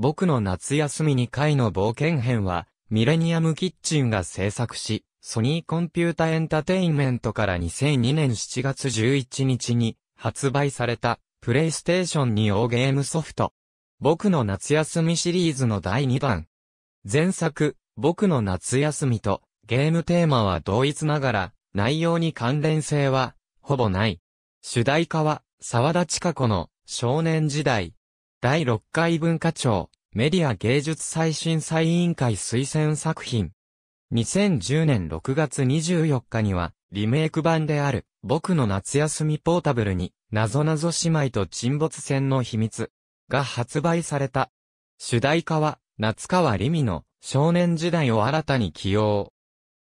僕の夏休み2回の冒険編は、ミレニアムキッチンが制作し、ソニーコンピュータエンタテインメントから2002年7月11日に発売されたプレイステーション2用ゲームソフト。僕の夏休みシリーズの第2弾。前作、僕の夏休みとゲームテーマは同一ながら内容に関連性はほぼない。主題歌は沢田千佳子の少年時代第6回文化庁、メディア芸術最新再委員会推薦作品。2010年6月24日には、リメイク版である、僕の夏休みポータブルに、なぞなぞ姉妹と沈没船の秘密が発売された。主題歌は、夏川りみの少年時代を新たに起用。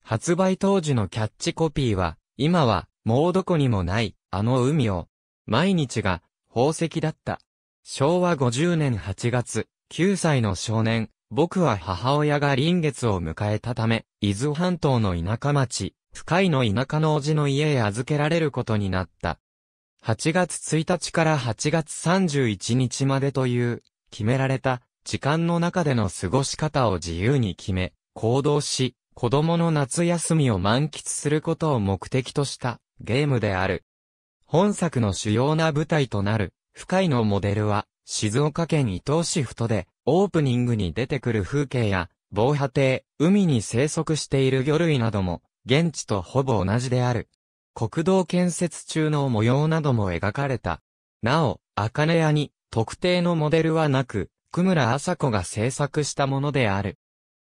発売当時のキャッチコピーは、今は、もうどこにもない、あの海を、毎日が、宝石だった。昭和50年8月、9歳の少年、僕は母親が臨月を迎えたため、伊豆半島の田舎町、深井の田舎のおじの家へ預けられることになった。8月1日から8月31日までという、決められた、時間の中での過ごし方を自由に決め、行動し、子供の夏休みを満喫することを目的とした、ゲームである。本作の主要な舞台となる、深井のモデルは、静岡県伊東市太で、オープニングに出てくる風景や、防波堤、海に生息している魚類なども、現地とほぼ同じである。国道建設中の模様なども描かれた。なお、茜屋に特定のモデルはなく、久村麻子が制作したものである。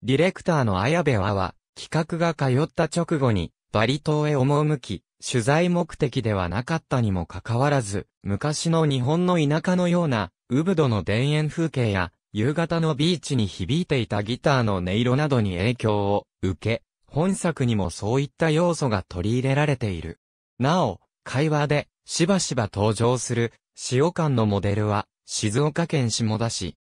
ディレクターの綾部和は、企画が通った直後に、バリ島へ赴き、取材目的ではなかったにもかかわらず、昔の日本の田舎のような、ウブドの田園風景や、夕方のビーチに響いていたギターの音色などに影響を受け、本作にもそういった要素が取り入れられている。なお、会話で、しばしば登場する、塩館のモデルは、静岡県下田市。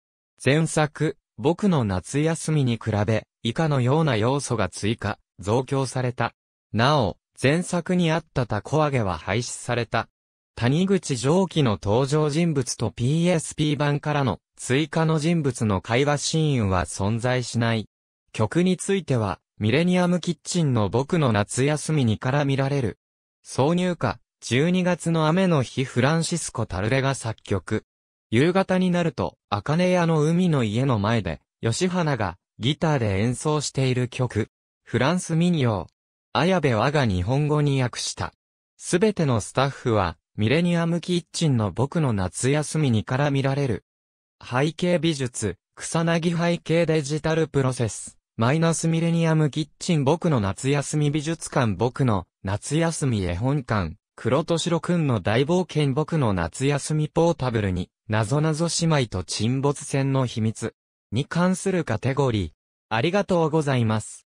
前作、僕の夏休みに比べ、以下のような要素が追加、増強された。なお、前作にあったタコ揚げは廃止された。谷口上記の登場人物と PSP 版からの追加の人物の会話シーンは存在しない。曲については、ミレニアムキッチンの僕の夏休みにから見られる。挿入歌、12月の雨の日フランシスコ・タルレが作曲。夕方になると、茜屋の海の家の前で、吉花がギターで演奏している曲。フランス民謡、綾部我が日本語に訳した。すべてのスタッフは、ミレニアムキッチンの僕の夏休みにから見られる。背景美術、草薙背景デジタルプロセス、マイナスミレニアムキッチン僕の夏休み美術館僕の夏休み絵本館、黒と白くんの大冒険僕の夏休みポータブルに、謎ぞ姉妹と沈没船の秘密に関するカテゴリー。ありがとうございます。